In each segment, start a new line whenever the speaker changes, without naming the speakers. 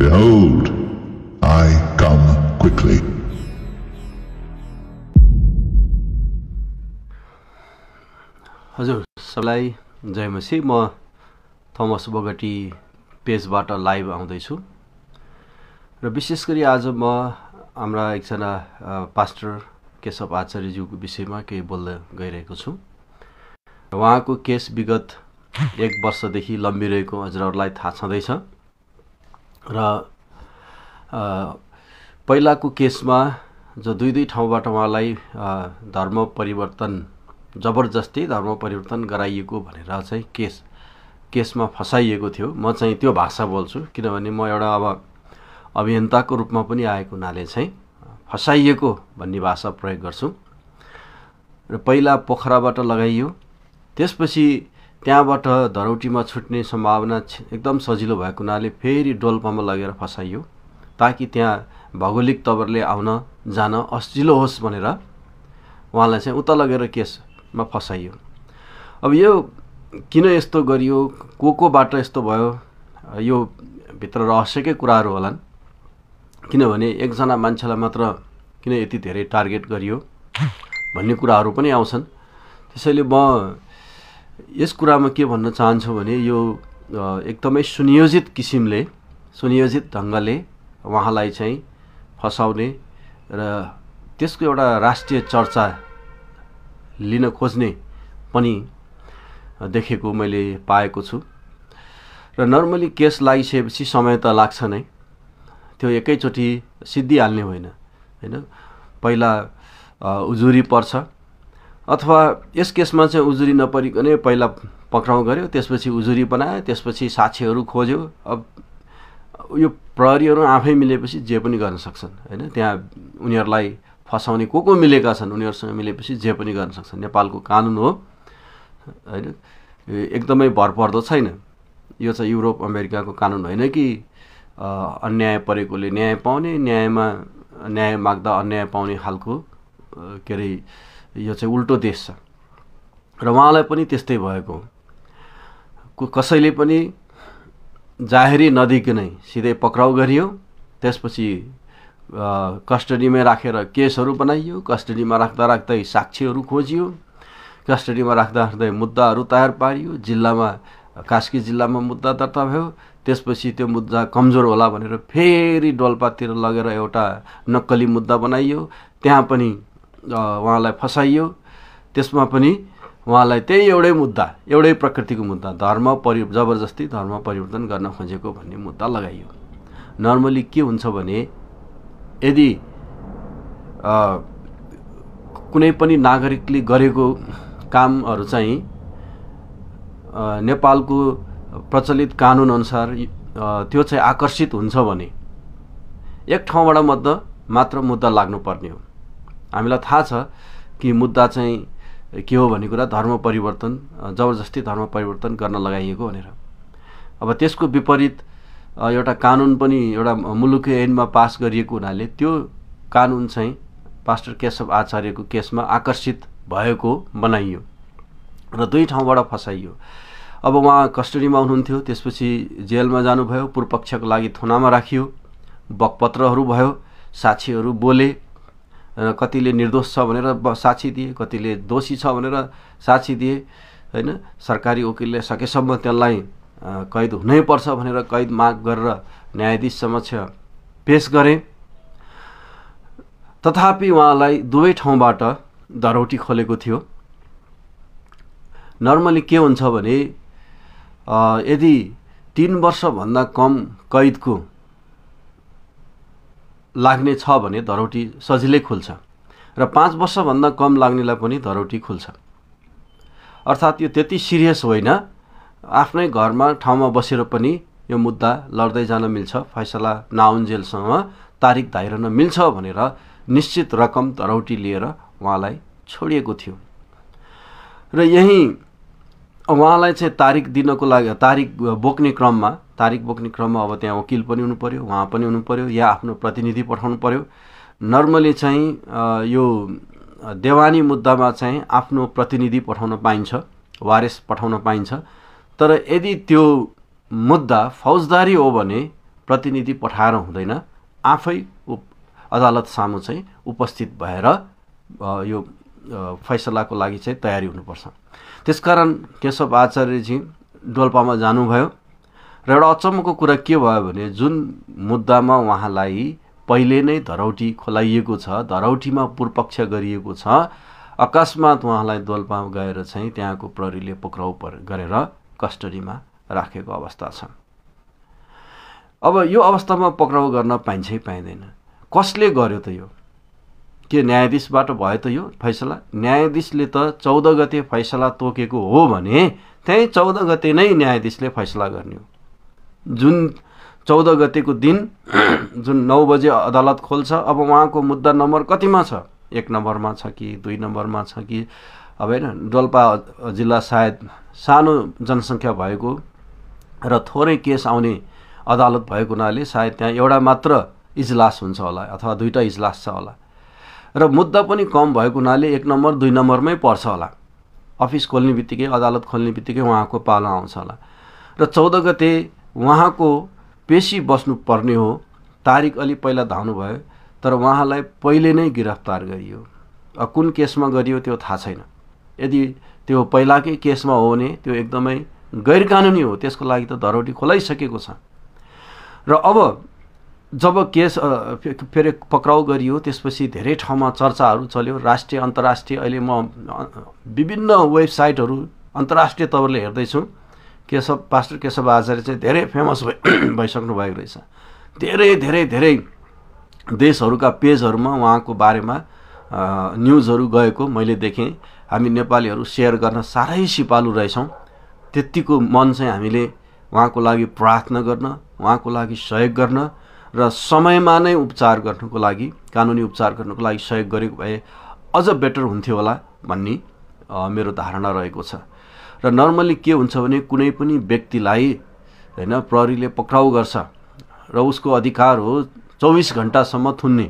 Behold, I come quickly. हजुर सबलाई जयमसी म थमस बगटी पेजबाट लाइभ आउँदैछु र विशेष गरी आज म हाम्रा एकजना पास्टर केशव आचार्यज्यूको विषयमा केही बोल्न गइरहेको छु उहाँको केस विगत एक वर्षदेखि लम्बिरहेको हजुरहरूलाई थाहा छँदैछ र पहिलाको केसमा जो दुई दुई ठाउँबाट उहाँलाई धर्म परिवर्तन जबरजस्ती धर्म परिवर्तन गराइएको भनेर चाहिँ केस केसमा फसाइएको थियो म चाहिँ त्यो भाषा बोल्छु किनभने म एउटा अब अभियन्ताको रूपमा पनि आएको हुनाले चाहिँ फसाइएको भन्ने भाषा प्रयोग गर्छु र पहिला पोखराबाट लगाइयो त्यसपछि त्यहाँबाट धरौटीमा छुट्ने सम्भावना एकदम सजिलो भएको हुनाले फेरि डोल्पामा लगेर फसाइयो ताकि त्यहाँ भौगोलिक तवरले आउन जान असजिलो होस् भनेर उहाँलाई चाहिँ उता लगेर केसमा फसाइयो अब यो किन यस्तो गरियो को कोबाट यस्तो भयो यो भित्र रहस्यकै कुराहरू होलान् किनभने एकजना मान्छेलाई मात्र किन यति धेरै टार्गेट गरियो भन्ने कुराहरू पनि आउँछन् त्यसैले म यस कुरामा के भन्न चाहन्छु भने यो एकदमै सुनियोजित किसिमले सुनियोजित ढङ्गले उहाँलाई चाहिँ फसाउने र त्यसको एउटा राष्ट्रिय चर्चा लिन खोज्ने पनि देखेको मैले पाएको छु र नर्मली केस लागिसकेपछि समय त लाग्छ नै त्यो एकैचोटि सिद्धिहाल्ने होइन होइन पहिला उजुरी पर्छ अथवा यस केसमा चाहिँ उजुरी नपरिकनै पहिला पक्राउ गऱ्यो त्यसपछि उजुरी बनायो त्यसपछि साक्षीहरू खोज्यो अब यो प्रहरीहरू आफै मिलेपछि जे पनि गर्न सक्छन् होइन त्यहाँ उनीहरूलाई फसाउने को को मिलेका छन् उनीहरूसँग मिलेपछि जे पनि गर्न सक्छन् नेपालको कानुन हो होइन एकदमै भरपर्दो छैन यो चाहिँ युरोप अमेरिकाको कानुन होइन कि अन्याय परेकोले न्याय पाउने न्यायमा न्याय माग्दा अन्याय पाउने खालको के अरे यो चाहिँ उल्टो देश छ र उहाँलाई पनि त्यस्तै भएको हो कसैले पनि जाहेरी नदिकनै सिधै पक्राउ गरियो त्यसपछि कस्टडीमै राखेर रा केसहरू बनाइयो कस्टडीमा राख्दा राख्दै साक्षीहरू खोजियो कस्टडीमा राख्दा राख्दै मुद्दाहरू तयार पारियो जिल्लामा कास्की जिल्लामा मुद्दा दर्ता भयो त्यसपछि त्यो मुद्दा कमजोर होला भनेर फेरि डोल्पातिर लगेर एउटा नक्कली मुद्दा बनाइयो त्यहाँ पनि उहाँलाई फसाइयो त्यसमा पनि उहाँलाई त्यही एउटै मुद्दा एउटै प्रकृतिको मुद्दा धर्म परि जबरजस्ती धर्म परिवर्तन गर्न खोजेको भन्ने मुद्दा लगाइयो नर्मली के हुन्छ भने यदि कुनै पनि नागरिकले गरेको कामहरू चाहिँ नेपालको प्रचलित कानुनअनुसार त्यो चाहिँ आकर्षित हुन्छ भने एक ठाउँबाट मात्र मुद्दा लाग्नुपर्ने हो हामीलाई थाहा छ कि मुद्दा चाहिँ के हो भन्ने कुरा धर्म परिवर्तन जबरजस्ती धर्म परिवर्तन गर्न लगाइएको भनेर अब त्यसको विपरीत एउटा कानुन पनि एउटा मुलुकी ऐनमा पास गरिएको हुनाले त्यो कानुन चाहिँ पास्टर केशव आचार्यको केसमा आकर्षित भएको बनाइयो र दुई ठाउँबाट फसाइयो अब उहाँ कस्टडीमा हुनुहुन्थ्यो त्यसपछि जेलमा जानुभयो पूर्वपक्षको लागि थुनामा राखियो बकपत्रहरू भयो साक्षीहरू बोले कतिले निर्दोष छ भनेर साक्षी दिए कतिले दोषी छ भनेर साक्षी दिए होइन सरकारी वकिलले सकेसम्म त्यसलाई कैद हुनैपर्छ भनेर कैद माग गरेर न्यायाधीश समक्ष पेस गरे तथापि उहाँलाई दुवै ठाउँबाट धरौटी खोलेको थियो नर्मली के हुन्छ भने यदि तिन वर्षभन्दा कम कैदको लाग्ने छ भने धरौटी सजिलै खुल्छ र पाँच वर्षभन्दा कम लाग्नेलाई पनि धरौटी खुल्छ अर्थात् यो त्यति सिरियस होइन आफ्नै घरमा ठाउँमा बसेर पनि यो मुद्दा लड्दै जान मिल्छ फैसला नआउन्जेलसँग तारिक धाइरन मिल्छ भनेर निश्चित रकम धरौटी लिएर उहाँलाई छोडिएको थियो र यहीँ उहाँलाई चाहिँ तारिक दिनको लागि तारिक बोक्ने क्रममा तारिक बोक्ने क्रममा अब त्यहाँ वकिल पनि हुनु पऱ्यो उहाँ पनि हुनु पऱ्यो या आफ्नो प्रतिनिधि पठाउनु पऱ्यो नर्मली चाहिँ यो देवानी मुद्दामा चाहिँ आफ्नो प्रतिनिधि पठाउन पाइन्छ वारेस पठाउन पाइन्छ तर यदि त्यो मुद्दा फौजदारी हो भने प्रतिनिधि पठाएर हुँदैन आफै अदालत सामु चाहिँ उपस्थित भएर यो फैसलाको लागि चाहिँ तयारी हुनुपर्छ त्यसकारण केशव आचार्यजी डोल्पामा जानुभयो र एउटा अचम्मको कुरा के भयो भने जुन मुद्दामा उहाँलाई पहिले नै धरौटी खोलाइएको छ धरौटीमा पूर्पक्ष गरिएको छ अकस्मात उहाँलाई दोलपा गएर चाहिँ त्यहाँको प्रहरीले पक्राउ गरेर कस्टडीमा राखेको अवस्था छ अब यो अवस्थामा पक्राउ गर्न पाइन्छै पाइँदैन कसले गर्यो त यो के न्यायाधीशबाट भयो त यो फैसला न्यायाधीशले त चौध गते फैसला तोकेको हो भने त्यहीँ चौध गते नै न्यायाधीशले फैसला गर्ने हो जुन चौध गतेको दिन जुन नौ बजे अदालत खोल्छ अब उहाँको मुद्दा नम्बर कतिमा छ एक नम्बरमा छ कि दुई नम्बरमा छ कि अब होइन डोल्पा जिल्ला सायद सानो जनसङ्ख्या भएको र थोरै केस आउने अदालत भएको हुनाले सायद त्यहाँ एउटा मात्र इजलास हुन्छ होला अथवा दुईवटा इजलास छ होला र मुद्दा पनि कम भएको हुनाले एक नम्बर दुई नम्बरमै पर्छ होला अफिस खोल्ने बित्तिकै अदालत खोल्ने बित्तिकै उहाँको पालो आउँछ होला र चौध गते उहाँको पेसी बस्नुपर्ने हो तारिक अलि पहिला धाउनुभयो तर उहाँलाई पहिले नै गिरफ्तार गरियो कुन केसमा गरियो त्यो थाहा छैन यदि त्यो पहिलाकै केसमा हो भने त्यो एकदमै गैर कानुनी हो त्यसको लागि त धरोटी खोलाइसकेको छ र अब जब केस फेरि पक्राउ गरियो त्यसपछि धेरै ठाउँमा चर्चाहरू चल्यो राष्ट्रिय अन्तर्राष्ट्रिय अहिले म विभिन्न वेबसाइटहरू अन्तर्राष्ट्रिय तवरले हेर्दैछु केशव पास्टर केशव आचार्य चाहिँ धेरै फेमस भइ भइसक्नु भएको रहेछ धेरै धेरै धेरै देशहरूका पेजहरूमा उहाँको बारेमा न्युजहरू गएको मैले देखेँ हामी नेपालीहरू सेयर गर्न साह्रै सिपालु रहेछौँ त्यत्तिको मन चाहिँ हामीले उहाँको लागि प्रार्थना गर्न उहाँको लागि सहयोग गर्न र समयमा नै उपचार गर्नुको लागि कानुनी उपचार गर्नुको लागि सहयोग गरेको भए अझ बेटर हुन्थ्यो होला भन्ने मेरो धारणा रहेको छ र नर्मल्ली के हुन्छ भने कुनै पनि व्यक्तिलाई होइन प्रहरीले पक्राउ गर्छ र उसको अधिकार हो चौबिस घन्टासम्म थुन्ने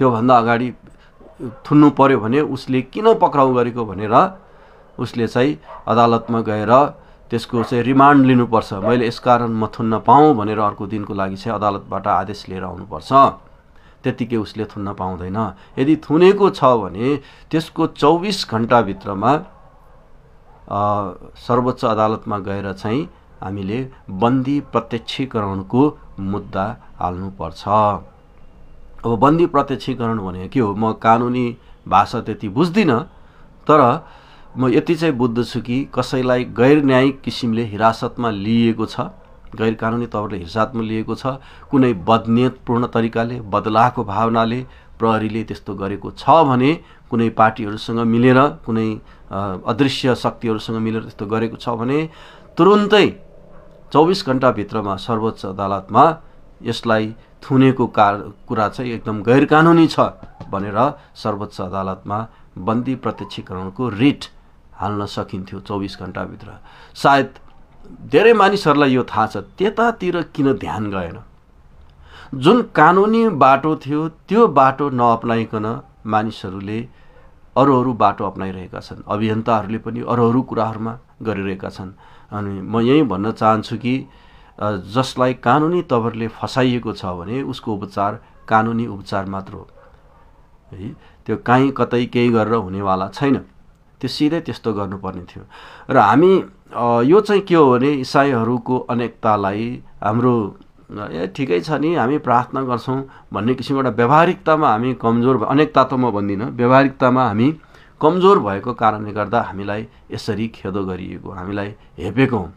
त्योभन्दा अगाडि थुन्नु पर्यो भने उसले किन पक्राउ गरेको भनेर उसले चाहिँ अदालतमा गएर त्यसको चाहिँ रिमान्ड लिनुपर्छ मैले यसकारण म थुन्न पाऊँ भनेर अर्को दिनको लागि चाहिँ अदालतबाट आदेश लिएर आउनुपर्छ त्यत्तिकै उसले थुन्न पाउँदैन यदि थुनेको छ भने त्यसको चौबिस घन्टाभित्रमा सर्वोच्च अदालतमा गएर चाहिँ हामीले बन्दी प्रत्यक्षीकरणको मुद्दा हाल्नुपर्छ अब बन्दी प्रत्यक्षीकरण भनेको के हो म कानुनी भाषा त्यति बुझ्दिनँ तर म यति चाहिँ बुझ्दछु कि कसैलाई गैर न्यायिक किसिमले हिरासतमा लिइएको छ गैर कानुनी तौरले हिरासतमा लिएको छ कुनै बदनियतपूर्ण तरिकाले बदलाको भावनाले प्रहरीले त्यस्तो गरेको छ भने कुनै पार्टीहरूसँग मिलेर कुनै अदृश्य शक्तिहरूसँग मिलेर त्यस्तो गरेको छ भने तुरुन्तै चौबिस घन्टाभित्रमा सर्वोच्च अदालतमा यसलाई थुनेको कार कुरा चाहिँ एकदम गैर कानुनी छ भनेर सर्वोच्च अदालतमा बन्दी प्रत्यक्षीकरणको रिट हाल्न सकिन्थ्यो चौबिस घन्टाभित्र सायद धेरै मानिसहरूलाई यो थाहा छ त्यतातिर किन ध्यान गएन जुन कानुनी बाटो थियो त्यो बाटो नअप्नाइकन मानिसहरूले अरू अरू बाटो अप्नाइरहेका छन् अभियन्ताहरूले पनि अरू अरू कुराहरूमा गरिरहेका छन् अनि म यहीँ भन्न चाहन्छु कि जसलाई कानुनी तवरले फसाइएको छ भने उसको उपचार कानुनी उपचार मात्र हो है त्यो काहीँ कतै केही गरेर हुनेवाला छैन त्यो सिधै त्यस्तो गर्नुपर्ने थियो र हामी यो चाहिँ के हो भने इसाईहरूको अनेकतालाई हाम्रो ए ठिकै छ नि हामी प्रार्थना गर्छौँ भन्ने किसिमको एउटा व्यावहारिकतामा हामी कमजोर म भन्दिनँ व्यावहारिकतामा हामी कमजोर भएको कारणले गर्दा हामीलाई यसरी खेदो गरिएको हामीलाई हेपेको हौँ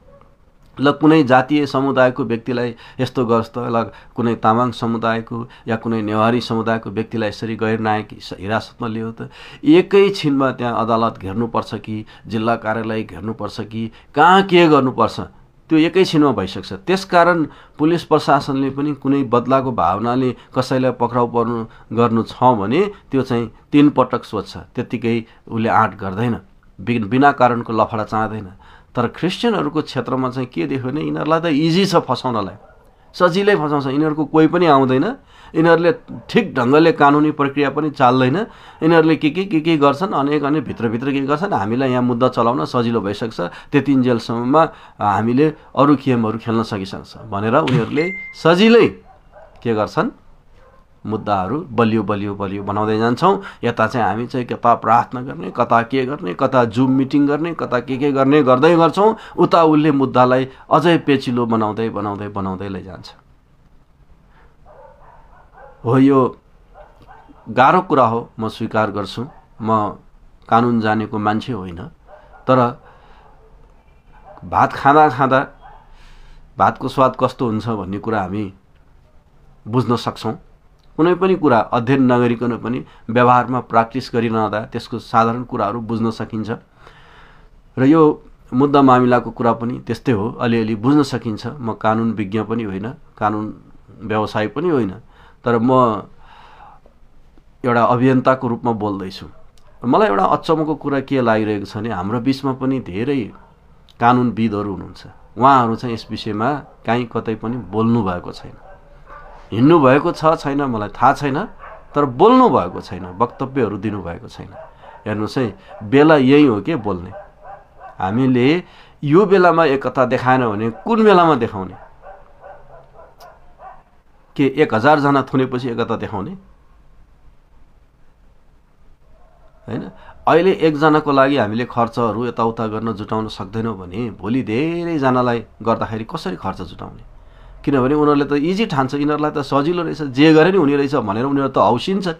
ल कुनै जातीय समुदायको व्यक्तिलाई यस्तो गर्छ त ल कुनै तामाङ समुदायको या कुनै नेवारी समुदायको व्यक्तिलाई यसरी गैर हिरासतमा लियो त एकैछिनमा त्यहाँ अदालत घेर्नुपर्छ कि जिल्ला कार्यालय घेर्नुपर्छ कि कहाँ के गर्नुपर्छ त्यो एकैछिनमा भइसक्छ त्यसकारण पुलिस प्रशासनले पनि कुनै बदलाको भावनाले कसैलाई पक्राउ पर्नु गर्नु छ भने त्यो चाहिँ तिन पटक सोध्छ त्यत्तिकै उसले आँट गर्दैन बिना कारणको लफडा चाहँदैन तर क्रिस्चियनहरूको क्षेत्रमा चाहिँ के देख्यो भने यिनीहरूलाई त इजी छ फसाउनलाई सजिलै फसाउँछ यिनीहरूको कोही पनि आउँदैन यिनीहरूले ठिक ढङ्गले कानुनी प्रक्रिया पनि चाल्दैन यिनीहरूले के के के के गर्छन् अनेक अनेक भित्रभित्र के गर्छन् हामीलाई यहाँ मुद्दा चलाउन सजिलो भइसक्छ त्यति जेलसम्ममा हामीले अरू खेमहरू खेल्न सकिसक्छ भनेर उनीहरूले सजिलै के गर्छन् मुद्दाहरू बलियो बलियो बलियो बनाउँदै जान्छौँ यता चाहिँ हामी चाहिँ कता प्रार्थना गर्ने कता के गर्ने कता जुम मिटिङ गर्ने कता के के गर्ने गर्दै गर्छौँ उता उसले मुद्दालाई अझै पेचिलो बनाउँदै बनाउँदै बनाउँदै लैजान्छ हो यो गाह्रो कुरा हो म स्वीकार गर्छु म कानुन जानेको मान्छे होइन तर भात खाँदा खाँदा भातको स्वाद कस्तो हुन्छ भन्ने कुरा हामी बुझ्न सक्छौँ कुनै पनि कुरा अध्ययन नगरिकन पनि व्यवहारमा प्र्याक्टिस गरिरहँदा त्यसको साधारण कुराहरू बुझ्न सकिन्छ र यो मुद्दा मामिलाको कुरा पनि त्यस्तै हो अलिअलि बुझ्न सकिन्छ म कानुन विज्ञ पनि होइन कानुन व्यवसाय पनि होइन तर म एउटा अभियन्ताको रूपमा बोल्दैछु मलाई एउटा अचम्मको कुरा के लागिरहेको छ भने हाम्रो बिचमा पनि धेरै कानुनविदहरू हुनुहुन्छ उहाँहरू चाहिँ यस विषयमा काहीँ कतै पनि बोल्नु भएको छैन हिँड्नु भएको छ छैन मलाई थाहा छैन तर बोल्नु भएको छैन वक्तव्यहरू दिनुभएको छैन हेर्नुहोस् है बेला यही हो कि बोल्ने हामीले यो बेलामा एकता देखाएन भने कुन बेलामा देखाउने के एक हजारजना थुनेपछि एकता देखाउने होइन अहिले एकजनाको लागि हामीले खर्चहरू यताउता गर्न जुटाउन सक्दैनौँ भने भोलि धेरैजनालाई गर्दाखेरि कसरी खर्च जुटाउने किनभने उनीहरूले त इजी ठान्छ यिनीहरूलाई त सजिलो रहेछ जे गरे नि हुने रहेछ भनेर उनीहरू त हौसिन्छन्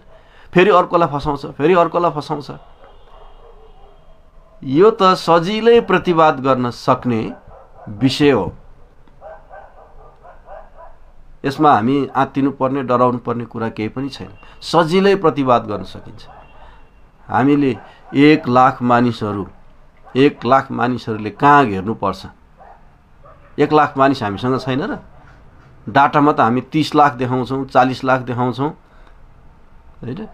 फेरि अर्कोलाई फसाउँछ फेरि अर्कोलाई फसाउँछ यो त सजिलै प्रतिवाद गर्न सक्ने विषय हो यसमा हामी पर्ने डराउनु पर्ने कुरा केही पनि छैन सजिलै प्रतिवाद गर्न सकिन्छ हामीले एक लाख मानिसहरू एक लाख मानिसहरूले कहाँ घेर्नुपर्छ एक लाख मानिस हामीसँग छैन र डाटामा त हामी तिस लाख देखाउँछौँ चालिस लाख देखाउँछौँ होइन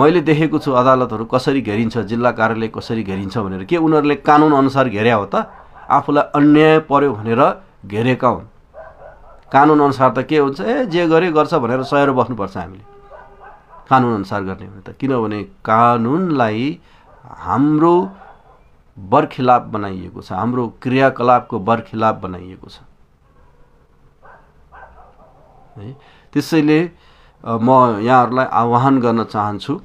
मैले देखेको छु अदालतहरू कसरी घेरिन्छ जिल्ला कार्यालय कसरी घेरिन्छ भनेर के उनीहरूले कानुनअनुसार घेर्या हो त आफूलाई अन्याय पर्यो भनेर घेरेका हुन् कानुनअनुसार त के हुन्छ ए जे गरे गर्छ भनेर सहेर बस्नुपर्छ हामीले कानुनअनुसार गर्ने हो भने त किनभने कानुनलाई हाम्रो बरखिलाप बनाइएको छ हाम्रो क्रियाकलापको बरखिलाप बनाइएको छ है त्यसैले म यहाँहरूलाई आह्वान गर्न चाहन्छु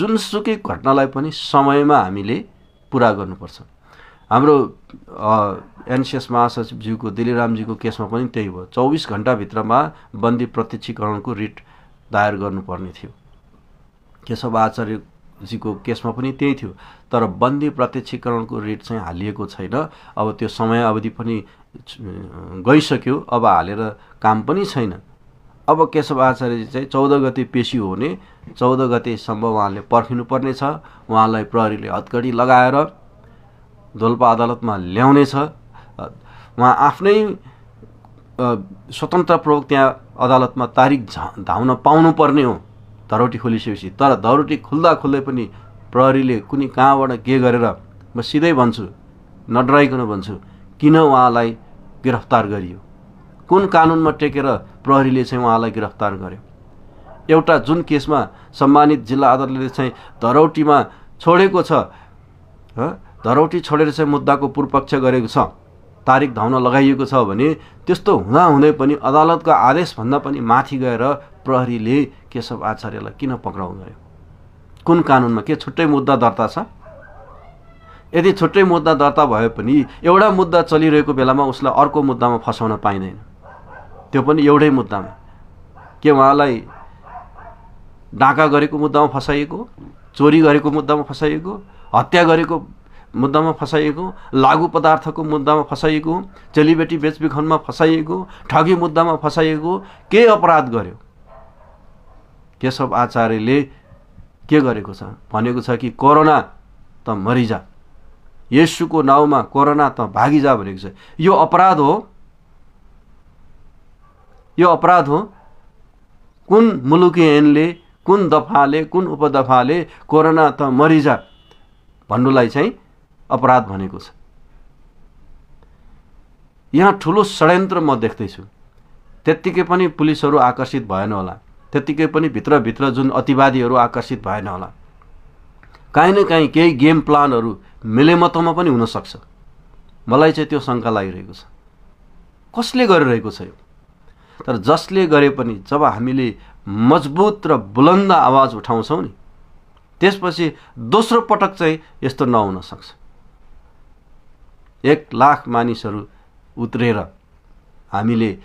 जुनसुकै घटनालाई पनि समयमा हामीले पुरा गर्नुपर्छ हाम्रो एनसिएस महासचिवज्यूको दिलीरामजीको केसमा पनि त्यही भयो चौबिस घन्टाभित्रमा बन्दी प्रत्यक्षीकरणको रिट दायर गर्नुपर्ने थियो केशव आचार्यजीको केसमा पनि त्यही थियो तर बन्दी प्रत्यक्षीकरणको रिट चाहिँ हालिएको छैन अब त्यो समय अवधि पनि गइसक्यो अब हालेर काम पनि छैन अब केशव आचार्यजी चाहिँ चौध गते पेसी हो भने चौध गतेसम्म उहाँले पर्नेछ उहाँलाई प्रहरीले हतकडी लगाएर डोल्पा अदालतमा ल्याउनेछ उहाँ आफ्नै स्वतन्त्र प्रयोग त्यहाँ अदालतमा तारिक झा धाउन पाउनुपर्ने हो धरोटी खोलिसकेपछि तर धरोटी खुल्दा खुल्दै पनि प्रहरीले कुनै कहाँबाट के गरेर म सिधै भन्छु नडराइकन भन्छु किन उहाँलाई गिरफ्तार गरियो कुन कानुनमा टेकेर प्रहरीले चाहिँ उहाँलाई गिरफ्तार गर्यो एउटा जुन केसमा सम्मानित जिल्ला अदालतले चाहिँ धरौटीमा छोडेको छ धरौटी छोडेर चाहिँ मुद्दाको पूर्वपक्ष गरेको छ तारिक धाउन लगाइएको छ भने त्यस्तो हुँदाहुँदै पनि अदालतको आदेशभन्दा पनि माथि गएर प्रहरीले केशव आचार्यलाई किन पक्राउ गयो कुन कानुनमा के छुट्टै मुद्दा दर्ता छ यदि छुट्टै मुद्दा दर्ता भए पनि एउटा मुद्दा चलिरहेको बेलामा उसलाई अर्को मुद्दामा फसाउन पाइँदैन त्यो पनि एउटै मुद्दामा के उहाँलाई डाका गरेको मुद्दामा फसाइएको चोरी गरेको मुद्दामा फसाइएको हत्या गरेको मुद्दामा फसाइएको लागु पदार्थको मुद्दामा फसाइएको चेलीबेटी बेचबिखनमा फसाइएको ठगी मुद्दामा फसाइएको के अपराध गर्यो केशव आचार्यले के गरेको छ भनेको छ कि कोरोना त मरिजा यसुको नाउँमा कोरोना त भागिजा भनेको छ यो अपराध हो यो अपराध हो कुन मुलुकी ऐनले कुन दफाले कुन उपदफाले कोरोना त मरिजा भन्नुलाई चाहिँ अपराध भनेको छ यहाँ ठुलो षड्यन्त्र म देख्दैछु त्यत्तिकै पनि पुलिसहरू आकर्षित भएन होला त्यत्तिकै पनि भित्रभित्र जुन अतिवादीहरू आकर्षित भएन होला काहीँ न काहीँ केही गेम प्लानहरू मिलेमतोमा पनि हुनसक्छ मलाई चाहिँ त्यो शङ्का लागिरहेको छ कसले गरिरहेको छ यो तर जसले गरे पनि जब हामीले मजबुत र बुलन्द आवाज उठाउँछौँ नि त्यसपछि दोस्रो पटक चाहिँ यस्तो नहुन सक्छ एक लाख मानिसहरू उत्रेर हामीले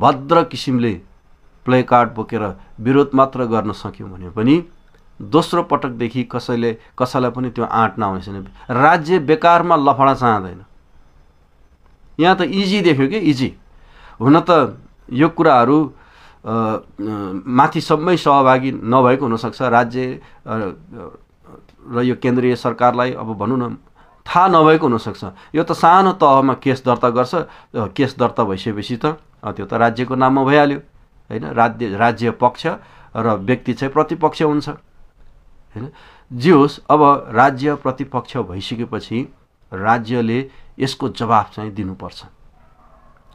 भद्र किसिमले प्लेकार्ड बोकेर विरोध मात्र गर्न सक्यौँ भने पनि दोस्रो पटकदेखि कसैले कसैलाई पनि त्यो आँट नआउने छैन राज्य बेकारमा लफडा चाहँदैन यहाँ त इजी देख्यो कि इजी हुन त यो कुराहरू माथि सबै सहभागी नभएको हुनसक्छ राज्य र यो केन्द्रीय सरकारलाई अब भनौँ न थाहा नभएको हुनसक्छ यो त सानो तहमा केस दर्ता गर्छ केस दर्ता भइसकेपछि त त्यो त राज्यको नाममा भइहाल्यो होइन राज्य राज्य पक्ष र व्यक्ति चाहिँ प्रतिपक्ष हुन्छ होइन जे होस् अब राज्य प्रतिपक्ष भइसकेपछि राज्यले यसको जवाब चाहिँ दिनुपर्छ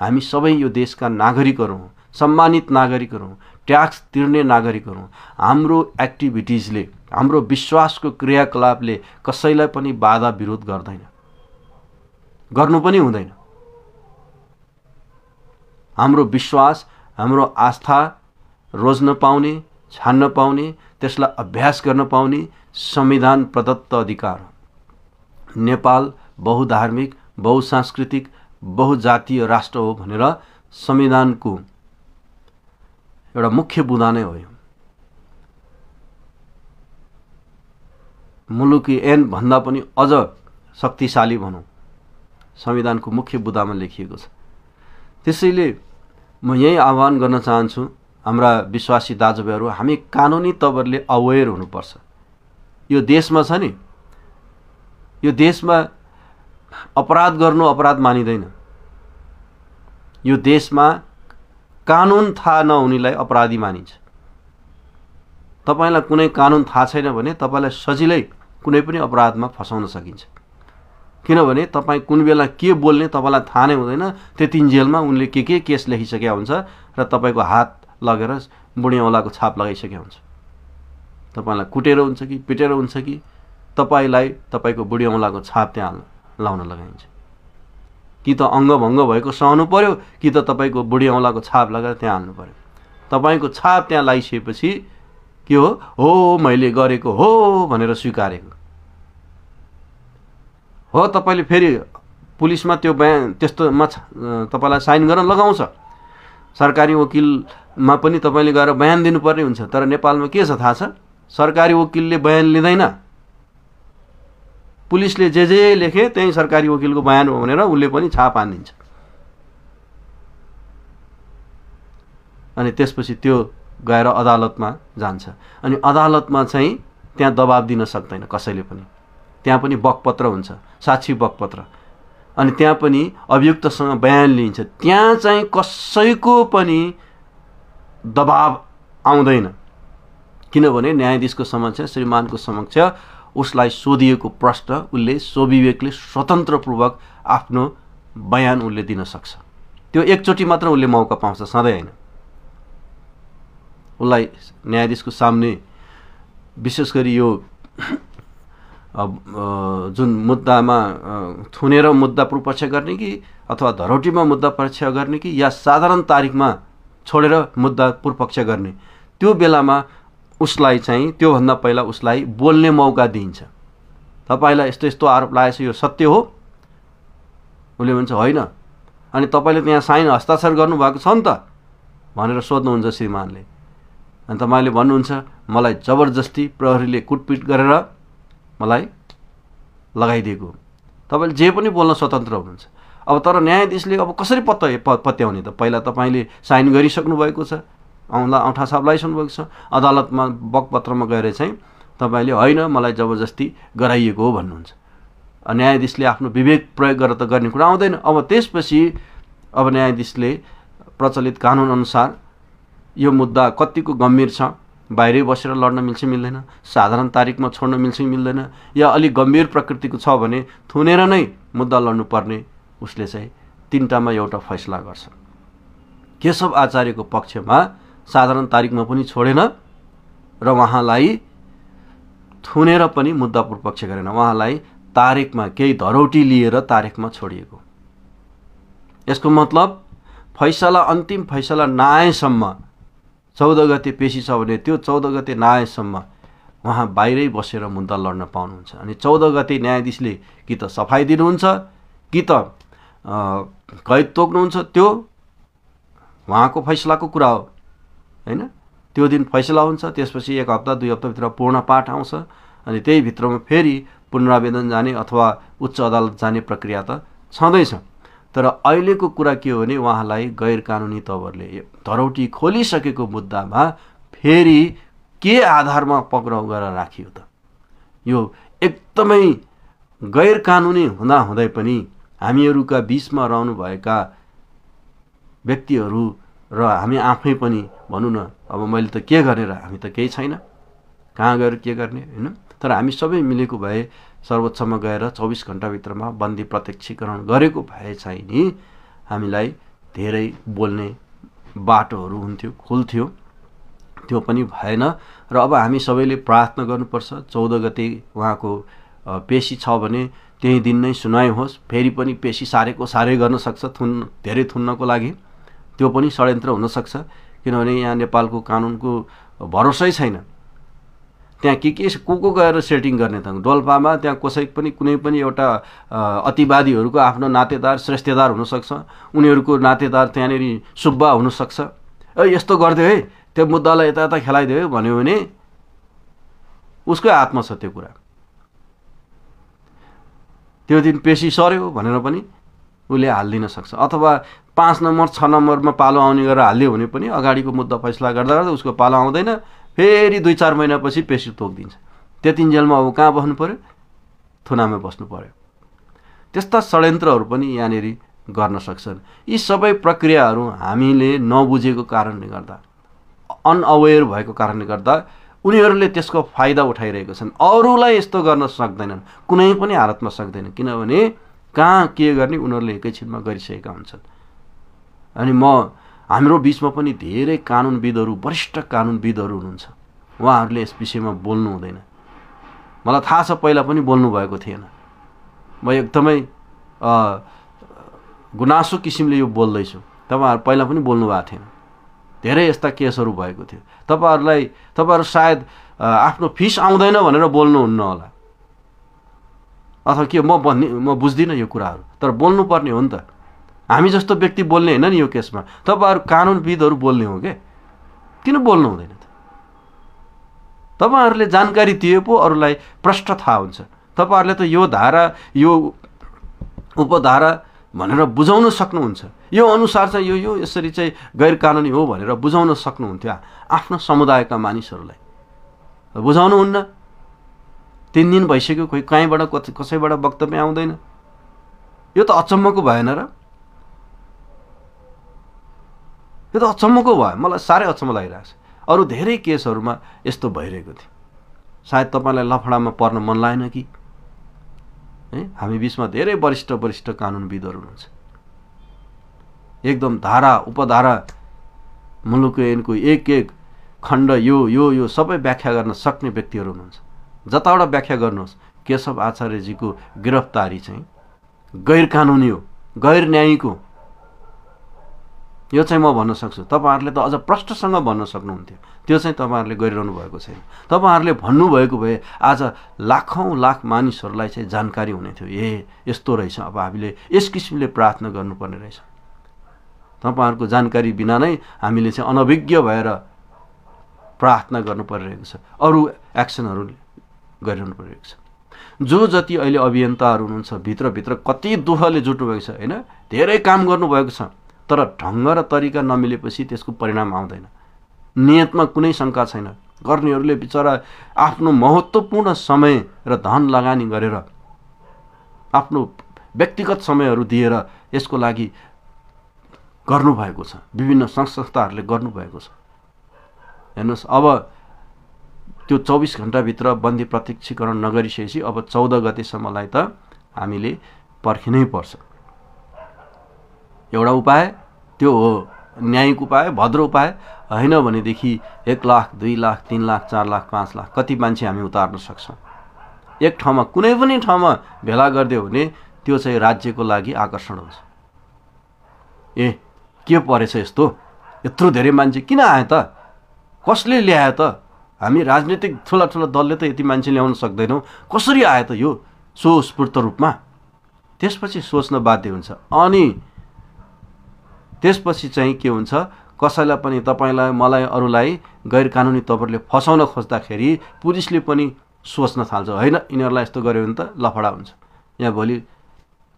हामी सबै यो देशका नागरिकहरू हौँ सम्मानित नागरिकहरू हौँ ट्याक्स तिर्ने नागरिकहरू हाम्रो एक्टिभिटिजले हाम्रो विश्वासको क्रियाकलापले कसैलाई पनि बाधा विरोध गर्दैन गर्नु पनि हुँदैन हाम्रो विश्वास हाम्रो आस्था रोज्न पाउने छान्न पाउने त्यसलाई अभ्यास गर्न पाउने संविधान प्रदत्त अधिकार हो नेपाल बहुधार्मिक बहुसांस्कृतिक बहुजातीय राष्ट्र हो भनेर संविधानको एउटा मुख्य बुँदा नै हो यो मुलुकी एन भन्दा पनि अझ शक्तिशाली भनौँ संविधानको मुख्य बुदामा लेखिएको छ त्यसैले म यही आह्वान गर्न चाहन्छु हाम्रा विश्वासी दाजुभाइहरू हामी कानुनी तवरले अवेर हुनुपर्छ यो देशमा छ नि यो देशमा अपराध गर्नु अपराध मानिँदैन यो देशमा कानुन थाहा नहुनेलाई अपराधी मानिन्छ तपाईँलाई कुनै कानुन थाहा छैन भने तपाईँलाई सजिलै कुनै पनि अपराधमा फसाउन सकिन्छ किनभने तपाईँ कुन बेला के बोल्ने तपाईँलाई थाहा नै हुँदैन त्यति जेलमा उनले के के केस लेखिसकेका हुन्छ र तपाईँको हात लगेर बुढीऔँलाको छाप लगाइसकेका हुन्छ तपाईँलाई कुटेर हुन्छ कि पिटेर हुन्छ कि तपाईँलाई तपाईँको बुढी छाप त्यहाँ लाउन लगाइन्छ कि त अङ्गभङ्ग भएको सहनु पऱ्यो कि त तपाईँको बुढी औँलाको छाप लगाएर त्यहाँ हाल्नु पऱ्यो तपाईँको छाप त्यहाँ लगाइसकेपछि के हो हो मैले गरेको हो भनेर स्वीकारेको हो तपाईँले फेरि पुलिसमा त्यो बयान त्यस्तोमा तपाईँलाई साइन गर्न लगाउँछ सरकारी वकिलमा पनि तपाईँले गएर बयान दिनुपर्ने हुन्छ तर नेपालमा के छ थाहा छ सरकारी वकिलले बयान लिँदैन पुलिसले जे जे लेखे त्यही सरकारी वकिलको बयान हो भनेर उसले पनि छाप हानिदिन्छ अनि त्यसपछि त्यो गएर अदालतमा जान्छ अनि अदालतमा चाहिँ त्यहाँ दबाब दिन सक्दैन कसैले पनि त्यहाँ पनि बकपत्र हुन्छ साक्षी बकपत्र अनि त्यहाँ पनि अभियुक्तसँग बयान लिइन्छ त्यहाँ चाहिँ कसैको पनि दबाब आउँदैन किनभने न्यायाधीशको समक्ष श्रीमानको समक्ष उसलाई सोधिएको प्रश्न उसले स्वविवेकले स्वतन्त्रपूर्वक आफ्नो बयान उसले दिन सक्छ त्यो एकचोटि मात्र उसले मौका पाउँछ सधैँ होइन उसलाई न्यायाधीशको सामने विशेष गरी यो जुन मुद्दामा थुनेर मुद्दा प्रपक्ष गर्ने कि अथवा धरोटीमा मुद्दा परीक्षा गर्ने कि या साधारण तारिकमा छोडेर मुद्दा पूर्वपक्ष गर्ने त्यो बेलामा उसलाई चाहिँ त्योभन्दा पहिला उसलाई बोल्ने मौका दिइन्छ तपाईँलाई यस्तो यस्तो आरोप लागेछ यो सत्य हो उसले भन्छ होइन अनि तपाईँले त्यहाँ साइन हस्ताक्षर गर्नुभएको छ नि त भनेर सोध्नुहुन्छ श्रीमानले अनि तपाईँले भन्नुहुन्छ मलाई जबरजस्ती प्रहरीले कुटपिट गरेर मलाई लगाइदिएको तपाईँले जे पनि बोल्न स्वतन्त्र हुनुहुन्छ अब तर न्यायाधीशले अब कसरी पत्ता पत्याउने त पहिला तपाईँले साइन गरिसक्नु भएको छ औँला औँठा सबलाई सुन्नुभएको छ अदालतमा बकपत्रमा गएर चाहिँ तपाईँले होइन मलाई जबरजस्ती गराइएको हो भन्नुहुन्छ न्यायाधीशले आफ्नो विवेक प्रयोग गरेर त गर्ने कुरा आउँदैन अब त्यसपछि अब न्यायाधीशले प्रचलित कानुनअनुसार यो मुद्दा कतिको गम्भीर छ बाहिरै बसेर लड्न मिल्छ मिल्दैन साधारण तारिकमा छोड्न मिल्छ मिल्दैन या अलिक गम्भीर प्रकृतिको छ भने थुनेर नै मुद्दा लड्नुपर्ने उसले चाहिँ तिनवटामा एउटा फैसला गर्छ केशव आचार्यको पक्षमा साधारण तारिकमा पनि छोडेन र उहाँलाई थुनेर पनि मुद्दा पूर्वपक्ष गरेन उहाँलाई तारिकमा केही धरौटी लिएर तारिकमा छोडिएको यसको मतलब फैसला अन्तिम फैसला नआएसम्म चौध गते पेसी छ भने त्यो चौध गते नआएसम्म उहाँ बाहिरै बसेर मुद्दा लड्न पाउनुहुन्छ अनि चौध गते न्यायाधीशले कि त सफाइ दिनुहुन्छ कि त कैद तोक्नुहुन्छ त्यो उहाँको फैसलाको कुरा हो होइन त्यो दिन फैसला हुन्छ त्यसपछि एक हप्ता दुई हप्ताभित्र पूर्ण पाठ आउँछ अनि त्यही भित्रमा फेरि पुनरावेदन जाने अथवा उच्च अदालत जाने प्रक्रिया त छँदैछ तर अहिलेको कुरा के हो भने उहाँलाई गैर कानुनी तवरले धरौटी खोलिसकेको मुद्दामा फेरि के आधारमा पक्राउ गरेर राखियो त यो एकदमै गैर कानुनी हुँदाहुँदै पनि हामीहरूका बिचमा रहनुभएका व्यक्तिहरू र हामी आफै पनि भनौँ न अब मैले त के गरेर हामी त केही छैन कहाँ गएर के गर्ने होइन तर हामी सबै मिलेको भए सर्वोच्चमा गएर चौबिस घन्टाभित्रमा बन्दी प्रत्यक्षीकरण गरेको भए चाहिँ नि हामीलाई धेरै बोल्ने बाटोहरू हुन्थ्यो खुल्थ्यो त्यो पनि भएन र अब हामी सबैले प्रार्थना गर्नुपर्छ चौध गते उहाँको पेसी छ भने त्यही दिन नै सुनाइ होस् फेरि पनि पेसी सारेको साह्रै गर्न सक्छ थुन धेरै थुन्नको लागि त्यो पनि षड्यन्त्र हुनसक्छ किनभने यहाँ नेपालको कानुनको भरोसै छैन त्यहाँ के के को को गएर सेटिङ गर्ने त डोल्पामा त्यहाँ कसै पनि कुनै पनि एउटा अतिवादीहरूको आफ्नो नातेदार श्रेष्ठदार हुनसक्छ उनीहरूको नातेदार त्यहाँनिर सुब्बा हुनसक्छ ए यस्तो गरिदियो है त्यो मुद्दालाई यता यता खेलाइदियो है भन्यो भने उसकै हातमा छ त्यो कुरा त्यो दिन पेसी सर्यो भनेर पनि उसले हालिदिन सक्छ अथवा पाँच नम्बर छ नम्बरमा पालो आउने गरेर हाल्यो भने पनि अगाडिको मुद्दा फैसला गर्दा गर्दा उसको पालो आउँदैन फेरि दुई चार महिनापछि पेसी तोकिदिन्छ त्यतिन्जेलमा अब कहाँ बस्नु पऱ्यो थुनामा बस्नु पऱ्यो त्यस्ता षड्यन्त्रहरू पनि यहाँनिर गर्न सक्छन् यी सबै प्रक्रियाहरू हामीले नबुझेको कारणले गर्दा अनअवेर भएको कारणले गर्दा उनीहरूले त्यसको फाइदा उठाइरहेको छन् अरूलाई यस्तो गर्न सक्दैनन् कुनै पनि हालतमा सक्दैनन् किनभने कहाँ के गर्ने उनीहरूले एकैछिनमा गरिसकेका हुन्छन् अनि म हाम्रो बिचमा पनि धेरै कानुनविदहरू वरिष्ठ कानुनविदहरू हुनुहुन्छ उहाँहरूले यस विषयमा बोल्नु हुँदैन मलाई थाहा छ पहिला पनि बोल्नु भएको थिएन म एकदमै गुनासो किसिमले यो बोल्दैछु तपाईँहरू पहिला पनि बोल्नु भएको थिएन धेरै यस्ता केसहरू भएको थियो तपाईँहरूलाई तपाईँहरू सायद आफ्नो फिस आउँदैन भनेर बोल्नुहुन्न होला अथवा के म भन्ने म बुझ्दिनँ यो कुराहरू तर बोल्नुपर्ने हो नि त हामी जस्तो व्यक्ति बोल्ने होइन नि यो केसमा तपाईँहरू कानुनविदहरू बोल्ने हो क्या किन बोल्नु हुँदैन त तपाईँहरूले जानकारी दिए पो अरूलाई प्रष्ट थाहा हुन्छ तपाईँहरूले त यो धारा यो उपधारा भनेर बुझाउन सक्नुहुन्छ यो अनुसार चाहिँ यो यो यसरी चाहिँ गैर कानुनी हो भनेर बुझाउन सक्नुहुन्थ्यो आफ्नो समुदायका मानिसहरूलाई बुझाउनुहुन्न तिन दिन भइसक्यो खोइ कहीँबाट कसैबाट वक्तव्य आउँदैन यो त अचम्मको भएन र यो त अचम्मको भयो मलाई साह्रै अचम्म लागिरहेको छ अरू धेरै केसहरूमा यस्तो भइरहेको थियो सायद तपाईँलाई लफडामा पर्न मन लागेन कि है हामी बिचमा धेरै वरिष्ठ वरिष्ठ कानुनविदहरू हुनुहुन्छ एकदम धारा उपधारा मुलुक एनको एक एक खण्ड यो यो यो सबै व्याख्या गर्न सक्ने व्यक्तिहरू हुनुहुन्छ जताबाट व्याख्या गर्नुहोस् केशव आचार्यजीको गिरफ्तारी चाहिँ गैर कानुनी हो गैर न्यायिक हो यो चाहिँ म भन्न सक्छु तपाईँहरूले त अझ प्रष्टसँग भन्न सक्नुहुन्थ्यो त्यो चाहिँ तपाईँहरूले गरिरहनु भएको छैन तपाईँहरूले भन्नुभएको भए आज लाखौँ लाख मानिसहरूलाई चाहिँ जानकारी हुने थियो ए यस्तो रहेछ अब हामीले यस किसिमले प्रार्थना गर्नुपर्ने रहेछ तपाईँहरूको जानकारी बिना नै हामीले चाहिँ अनभिज्ञ भएर प्रार्थना गर्नु परिरहेको छ अरू एक्सनहरू गरिरहनु परिरहेको छ जो जति अहिले अभियन्ताहरू हुनुहुन्छ भित्रभित्र कति दुःखले जुट्नुभएको छ होइन धेरै काम गर्नुभएको छ तर ढङ्ग र तरिका नमिलेपछि त्यसको परिणाम आउँदैन नियतमा कुनै शङ्का छैन गर्नेहरूले बिचरा आफ्नो महत्त्वपूर्ण समय र धन लगानी गरेर आफ्नो व्यक्तिगत समयहरू दिएर यसको लागि गर्नुभएको छ विभिन्न सङ्घ संस्थाहरूले गर्नुभएको छ हेर्नुहोस् अब त्यो चौबिस घन्टाभित्र बन्दी प्रत्यक्षीकरण नगरिसकेपछि अब चौध गतेसम्मलाई त हामीले पर्खिनै पर्छ एउटा उपाय त्यो हो न्यायिक उपाय भद्र उपाय होइन भनेदेखि एक लाख दुई लाख तिन लाख चार लाख पाँच लाख कति मान्छे हामी उतार्न सक्छौँ एक ठाउँमा कुनै पनि ठाउँमा भेला गरिदियो भने त्यो चाहिँ राज्यको लागि आकर्षण हुन्छ ए के परेछ यस्तो यत्रो धेरै मान्छे किन आयो त कसले ल्यायो त हामी राजनीतिक ठुला ठुला दलले त यति मान्छे ल्याउन सक्दैनौँ कसरी आयो त यो स्वस्फूर्त रूपमा त्यसपछि सोच्न बाध्य हुन्छ अनि त्यसपछि चाहिँ के हुन्छ कसैलाई पनि तपाईँलाई मलाई अरूलाई गैर कानुनी तपाईँहरूले फसाउन खोज्दाखेरि पुलिसले पनि सोच्न थाल्छ होइन यिनीहरूलाई यस्तो गऱ्यो भने त लफडा हुन्छ यहाँ भोलि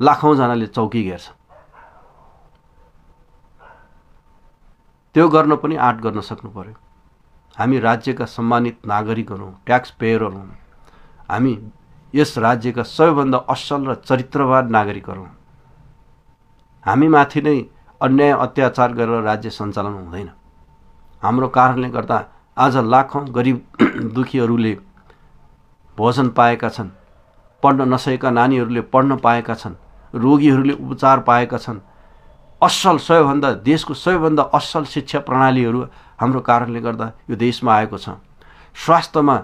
लाखौँजनाले चौकी घेर्छ त्यो गर्न पनि आँट गर्न सक्नु पऱ्यो हामी राज्यका सम्मानित नागरिकहरू ट्याक्स पेयरहरू हौँ हामी यस राज्यका सबैभन्दा असल र चरित्रवान नागरिकहरू हौँ हामी माथि नै अन्याय अत्याचार गरेर राज्य सञ्चालन हुँदैन हाम्रो कारणले गर्दा आज लाखौँ गरिब दुखीहरूले भोजन पाएका छन् पढ्न नसकेका नानीहरूले पढ्न पाएका छन् रोगीहरूले उपचार पाएका छन् असल सबैभन्दा देशको सबैभन्दा असल शिक्षा प्रणालीहरू हाम्रो कारणले गर्दा यो देशमा आएको छ स्वास्थ्यमा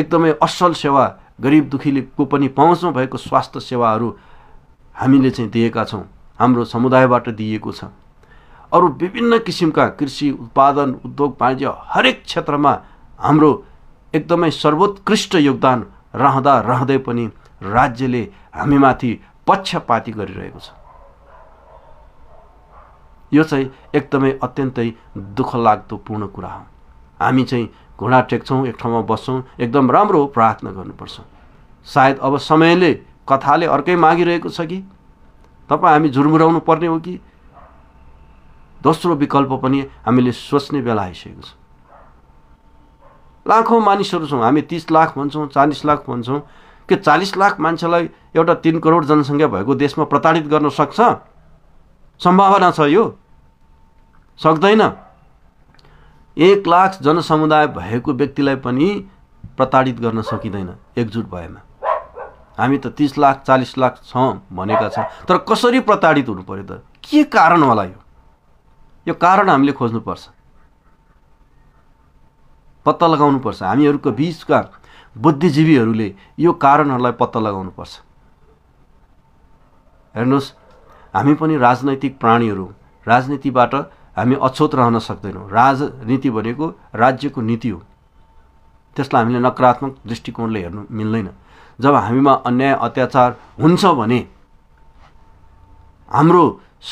एकदमै असल सेवा गरिब दुखीले को पनि पहुँचमा भएको स्वास्थ्य सेवाहरू हामीले चाहिँ दिएका छौँ हाम्रो समुदायबाट दिइएको छ अरू विभिन्न किसिमका कृषि उत्पादन उद्योग वाणिज्य हरेक क्षेत्रमा हाम्रो एकदमै सर्वोत्कृष्ट योगदान रहँदा रहँदै पनि राज्यले हामीमाथि पक्षपाती गरिरहेको छ यो चाहिँ एकदमै अत्यन्तै दुःख पूर्ण कुरा हो हामी चाहिँ घुँडा टेक्छौँ एक ठाउँमा बस्छौँ एकदम राम्रो प्रार्थना गर्नुपर्छ सायद अब समयले कथाले अर्कै मागिरहेको छ कि तपाईँ हामी झुरमुराउनु पर्ने हो कि दोस्रो विकल्प पनि हामीले सोच्ने बेला आइसकेको छ लाखौँ मानिसहरू छौँ हामी तिस लाख भन्छौँ चालिस लाख भन्छौँ के चालिस लाख मान्छेलाई एउटा तिन करोड जनसङ्ख्या भएको देशमा प्रताडित गर्न सक्छ सम्भावना छ यो सक्दैन एक लाख जनसमुदाय भएको व्यक्तिलाई पनि प्रताडित गर्न सकिँदैन एकजुट भएमा हामी त तिस लाख चालिस लाख छौँ भनेका छौँ तर कसरी प्रताडित हुनु पऱ्यो त के कारण होला यो यो कारण हामीले खोज्नुपर्छ पत्ता लगाउनुपर्छ हामीहरूको बिचका बुद्धिजीवीहरूले यो कारणहरूलाई पत्ता लगाउनुपर्छ हेर्नुहोस् हामी पनि राजनैतिक प्राणीहरू राजनीतिबाट हामी अछोत रहन सक्दैनौँ राजनीति भनेको राज्यको नीति हो त्यसलाई हामीले नकारात्मक दृष्टिकोणले हेर्नु मिल्दैन जब हामीमा अन्याय अत्याचार हुन्छ भने हाम्रो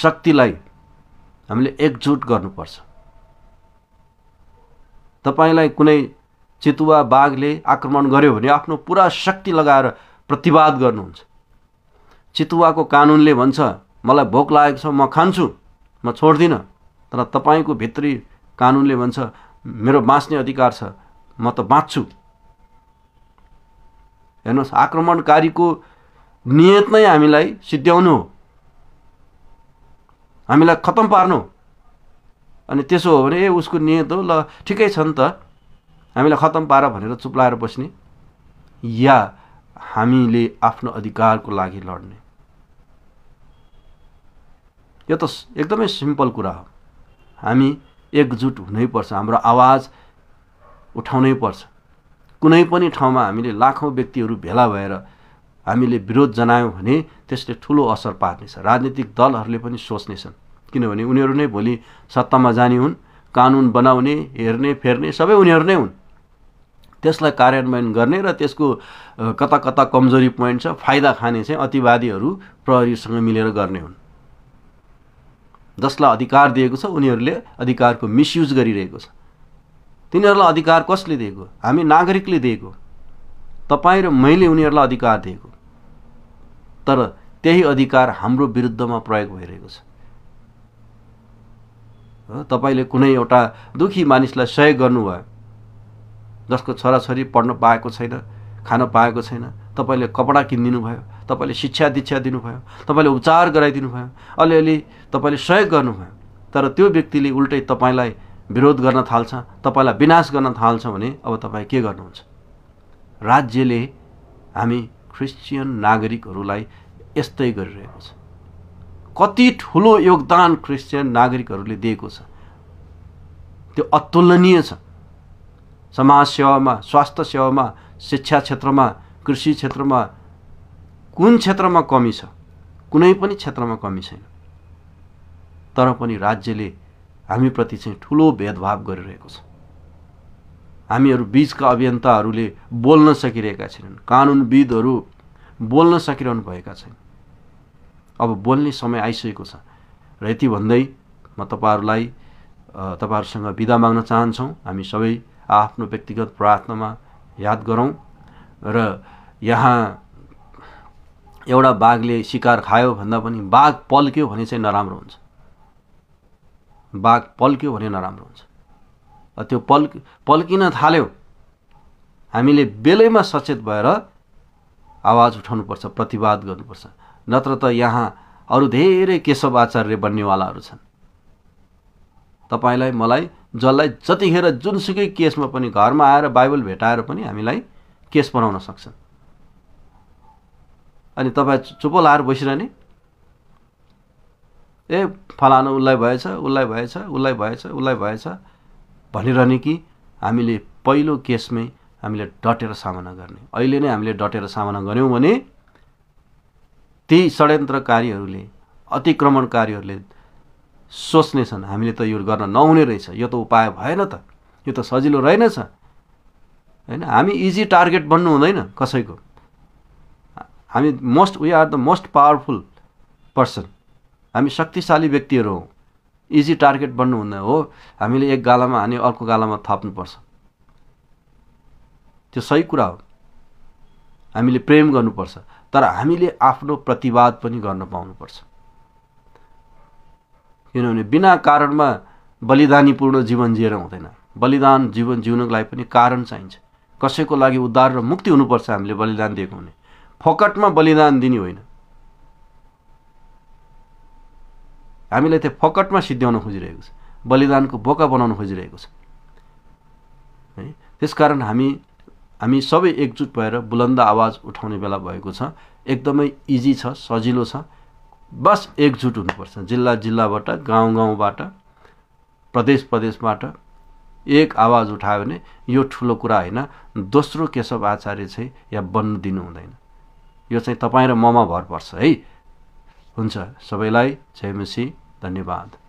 शक्तिलाई हामीले एकजुट गर्नुपर्छ तपाईँलाई कुनै चितुवा बाघले आक्रमण गर्यो भने आफ्नो पुरा शक्ति लगाएर प्रतिवाद गर्नुहुन्छ चितुवाको कानुनले भन्छ मलाई भोक लागेको छ म खान्छु म छोड्दिनँ तर तपाईँको भित्री कानुनले भन्छ मेरो बाँच्ने अधिकार छ म त बाँच्छु हेर्नुहोस् आक्रमणकारीको नियत नै हामीलाई सिद्ध्याउनु हो हामीलाई खत्तम पार्नु अनि त्यसो हो भने ए उसको नियत हो ल ठिकै छ नि त हामीलाई खत्तम पार भनेर चुप्लाएर बस्ने या हामीले आफ्नो अधिकारको लागि लड्ने यो त एकदमै सिम्पल कुरा हो हामी एकजुट हुनैपर्छ हाम्रो आवाज उठाउनै पर्छ कुनै पनि ठाउँमा हामीले लाखौँ व्यक्तिहरू भेला भएर हामीले विरोध जनायौँ भने त्यसले ठुलो असर पार्नेछ राजनीतिक दलहरूले पनि सोच्नेछन् किनभने उनीहरू नै भोलि सत्तामा जाने हुन् कानुन बनाउने हेर्ने फेर्ने सबै उनीहरू नै हुन् त्यसलाई कार्यान्वयन गर्ने र त्यसको कता कता कमजोरी पोइन्ट छ फाइदा खाने चाहिँ अतिवादीहरू प्रहरीसँग मिलेर गर्ने हुन् जसलाई अधिकार दिएको छ उनीहरूले अधिकारको मिसयुज गरिरहेको छ तिनीहरूलाई अधिकार कसले दिएको हामी नागरिकले दिएको तपाईँ र मैले उनीहरूलाई अधिकार दिएको तर त्यही अधिकार हाम्रो विरुद्धमा प्रयोग भइरहेको छ तपाईँले कुनै एउटा दुखी मानिसलाई सहयोग गर्नुभयो जसको छोराछोरी पढ्न पाएको छैन खान पाएको छैन तपाईँले कपडा किनिदिनु भयो तपाईँले शिक्षा दीक्षा दिनुभयो तपाईँले उपचार गराइदिनु भयो अलिअलि तपाईँले सहयोग गर्नुभयो तर त्यो व्यक्तिले उल्टै तपाईँलाई विरोध गर्न थाल्छ तपाईँलाई विनाश गर्न थाल्छ भने अब तपाईँ के गर्नुहुन्छ राज्यले हामी क्रिस्चियन नागरिकहरूलाई यस्तै गरिरहेको छ कति ठुलो योगदान क्रिस्चियन नागरिकहरूले दिएको छ त्यो अतुलनीय छ समाज सेवामा स्वास्थ्य सेवामा शिक्षा क्षेत्रमा कृषि क्षेत्रमा कुन क्षेत्रमा कमी छ कुनै पनि क्षेत्रमा कमी छैन तर पनि राज्यले हामीप्रति चाहिँ ठुलो भेदभाव गरिरहेको छ हामीहरू बिचका अभियन्ताहरूले बोल्न सकिरहेका छैनन् कानुनविदहरू बोल्न सकिरहनु भएका छैन अब बोल्ने समय आइसकेको छ र यति भन्दै म तपाईँहरूलाई तपाईँहरूसँग विदा माग्न चाहन्छौँ हामी सबै आफ्नो व्यक्तिगत प्रार्थनामा याद गरौँ र यहाँ एउटा बाघले सिकार खायो भन्दा पनि बाघ पल्क्यो भने चाहिँ नराम्रो हुन्छ बाघ पल्क्यो भने नराम्रो हुन्छ त्यो पल्क पल्किन थाल्यो हामीले बेलैमा सचेत भएर आवाज उठाउनुपर्छ प्रतिवाद गर्नुपर्छ नत्र त यहाँ अरू धेरै केशव आचार्य बन्नेवालाहरू छन् तपाईँलाई मलाई जसलाई जतिखेर जुनसुकै केसमा पनि घरमा आएर बाइबल भेटाएर पनि हामीलाई केस बनाउन सक्छन् अनि तपाईँ चुपल आएर बसिरहने ए फलानु उसलाई भएछ उसलाई भएछ उसलाई भएछ उसलाई भएछ भनिरहने कि हामीले पहिलो केसमै हामीले डटेर सामना गर्ने अहिले नै हामीले डटेर सामना गऱ्यौँ भने ती षड्यन्त्रकारीहरूले अतिक्रमणकारीहरूले सोच्नेछन् हामीले त यो गर्न नहुने रहेछ यो त उपाय भएन त यो त सजिलो रहेनछ होइन हामी इजी टार्गेट बन्नु हुँदैन कसैको हामी most we are the most powerful person हामी शक्तिशाली व्यक्तिहरू हौँ इजी टार्गेट बन्नु हुँदैन हो हामीले एक गालामा हाने अर्को गालामा थप्नुपर्छ त्यो सही कुरा हो हामीले प्रेम गर्नुपर्छ तर हामीले आफ्नो प्रतिवाद पनि गर्न पाउनुपर्छ किनभने बिना कारणमा बलिदानीपूर्ण जीवन जिएर हुँदैन बलिदान जीवन जिउनको लागि पनि कारण चाहिन्छ कसैको लागि उद्धार र मुक्ति हुनुपर्छ हामीले बलिदान दिएको हुने फोकटमा बलिदान दिने होइन हामीलाई त्यो फकटमा सिद्ध्याउन खोजिरहेको छ बलिदानको बोका बनाउन खोजिरहेको छ है त्यसकारण हामी हामी सबै एकजुट भएर बुलन्द आवाज उठाउने बेला भएको छ एकदमै इजी छ सजिलो छ बस एकजुट हुनुपर्छ जिल्ला जिल्लाबाट गाउँ गाउँबाट प्रदेश प्रदेशबाट एक आवाज उठायो भने यो ठुलो कुरा होइन दोस्रो केशव आचार्य चाहिँ या बन्न दिनु हुँदैन यो चाहिँ तपाईँ र ममा भर पर्छ है हुन्छ सबैलाई जय धन्यवाद